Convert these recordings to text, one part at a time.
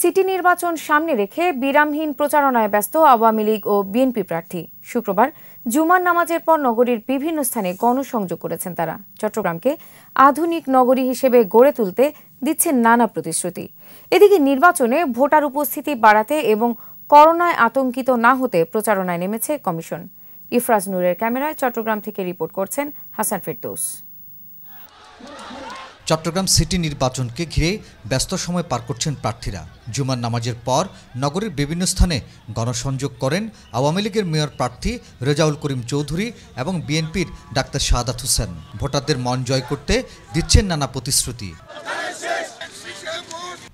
city নির্বাচন সামনে রেখে বিরামহীন প্রচারণায় ব্যস্ত আওয়ামী লীগ ও বিএনপি প্রার্থী শুক্রবার জুমার নামাজের পর নগরীর বিভিন্ন স্থানে গণসংযোগ করেছেন তারা চট্টগ্রামকে আধুনিক নগরী হিসেবে গড়ে তুলতে দিচ্ছেন নানা প্রতিশ্রুতি এদিকে নির্বাচনে ভোটার উপস্থিতি বাড়াতে এবং করোনায় আতঙ্কিত না হতে প্রচারণায় নেমেছে কমিশন ইফরাজ নূরের ক্যামেরায় চট্টগ্রাম থেকে রিপোর্ট করছেন হাসান ফেরদৌস চট্টগ্রাম সিটি নির্বাচনকে ঘিরে ব্যস্ত সময় পার করছেন প্রার্থীরা জুমার নামাজের পর নগরের বিভিন্ন স্থানে গণসংযোগ করেন আওয়ামী লীগের মেয়র প্রার্থী রেজাউল করিম চৌধুরী এবং বিএনপির ডাক্তার শাহাদাত হোসেন ভোটারদের মন জয় করতে দিচ্ছেন নানা প্রতিশ্রুতি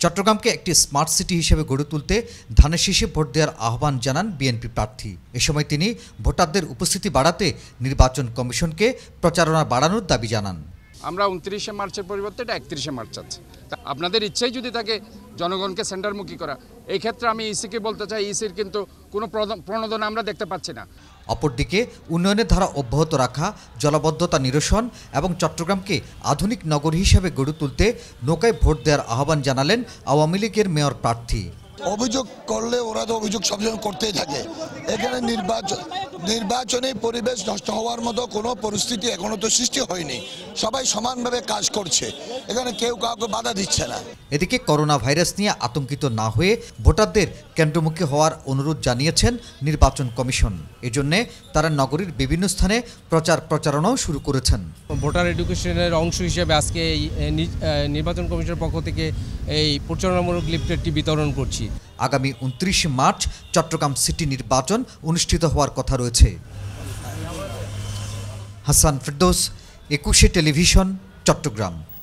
চট্টগ্রামকে একটি স্মার্ট সিটি হিসেবে গড়ে তুলতে ধানের শীষে ভোট দেওয়ার আহ্বান জানান বিএনপি প্রার্থী এ সময় তিনি ভোটারদের উপস্থিতি বাড়াতে নির্বাচন কমিশনকে প্রচারণা বাড়ানোর দাবি জানান আমরা উনত্রিশে মার্চের পরিবর্তে এটা একত্রিশে মার্চ আছে আপনাদের ইচ্ছাই যদি থাকে জনগণকে সেন্টারমুখী করা এই ক্ষেত্রে আমি ইসিকে বলতে চাই ইসির কিন্তু কোনো প্রণোদনা আমরা দেখতে পাচ্ছি না অপরদিকে উন্নয়নের ধারা অব্যাহত রাখা জলাবদ্ধতা নিরসন এবং চট্টগ্রামকে আধুনিক নগর হিসেবে গড়ে তুলতে নৌকায় ভোট দেওয়ার আহ্বান জানালেন আওয়ামী লীগের মেয়র প্রার্থী অভিযোগ করলে ওরা তো অভিযোগ সবজন করতেই থাকে এখানে নির্বাচন নির্বাচনী পরিবেশ নষ্ট হওয়ার মতো কোনো পরিস্থিতি এখনো তো সৃষ্টি হয়নি সবাই সমানভাবে কাজ করছে এখানে কেউ কাউকে বাধা দিচ্ছে না এদিকে করোনা ভাইরাস নিয়ে আতঙ্কিত না হয়ে ভোটারদের কেন্দ্রমুখী হওয়ার অনুরোধ জানিয়েছেন নির্বাচন কমিশন এজন্যে তারা নগরীর বিভিন্ন স্থানে প্রচার প্রচারণাও শুরু করেছেন ভোটার এডুকেশনের অংশ হিসেবে আজকে নির্বাচন কমিশনের পক্ষ থেকে এই প্রচারণামূলক লিফলেটটি বিতরণ করছি আগামী উনত্রিশে মার্চ চট্টগ্রাম সিটি নির্বাচন অনুষ্ঠিত হওয়ার কথা রয়েছে হাসান ফেরদোস একুশে টেলিভিশন চট্টগ্রাম